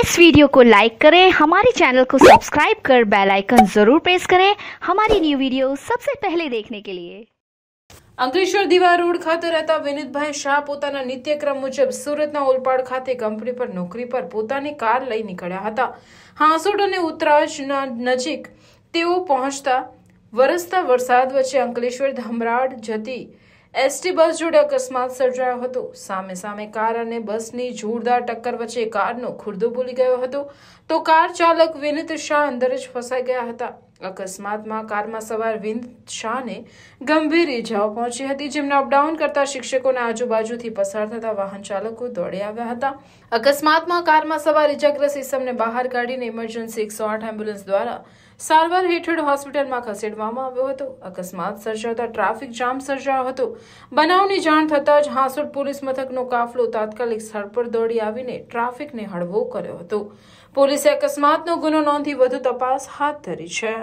इस वीडियो को लाइक करें हमारे चैनल को सब्सक्राइब कर बेल आइकन जरूर प्रेस करें हमारी न्यू वीडियो सबसे पहले देखने के लिए અંકલેશ્વર દિવા રોડ ખાતે રહેતા વિનીતભાઈ શાહ પોતાના નિત્યક્રમ મુજબ સુરતના ઓલપાડ ખાતે કંપની પર નોકરી પર પોતાની કાર લઈ નીકળ્યા હતા હાંસોડ અને ઉત્તરાજ નજીક તેઓ પહોંચતા વરસતા વરસાદ વચ્ચે અંકલેશ્વર ધમરાડ જતી એસટી બસ જોડે અકસ્માત સર્જાયો હતો સામે સામે કાર અને બસની જોરદાર ટક્કર વચ્ચે કારનો ખુરદો બોલી ગયો હતો તો કાર ચાલક વિનિત શાહ અંદર જ ફસાઈ ગયા હતા અકસ્માતમાં કારમાં સવાર વિંદ શાહને ગંભીર ઇજાઓ પહોંચી હતી જેમને અપડાઉન કરતા શિક્ષકોના આજુબાજુથી પસાર થતા વાહન ચાલકો દોડી આવ્યા હતા અકસ્માતમાં કારમાં સવાર ઇજાગ્રસ્ત ઇસમને બહાર કાઢીને ઇમરજન્સી એકસો આઠ એમ્બ્યુલન્સ દ્વારા સારવાર હેઠળ હોસ્પિટલમાં ખસેડવામાં આવ્યો હતો અકસ્માત સર્જાતા ટ્રાફિક જામ સર્જાયો હતો બનાવની જાણ થતાં જ હાંસોડ પોલીસ મથકનો કાફલો તાત્કાલિક સ્થળ પર દોડી આવીને ટ્રાફિકને હળવો કર્યો હતો પોલીસે અકસ્માતનો ગુનો નોંધી વધુ તપાસ હાથ ધરી છે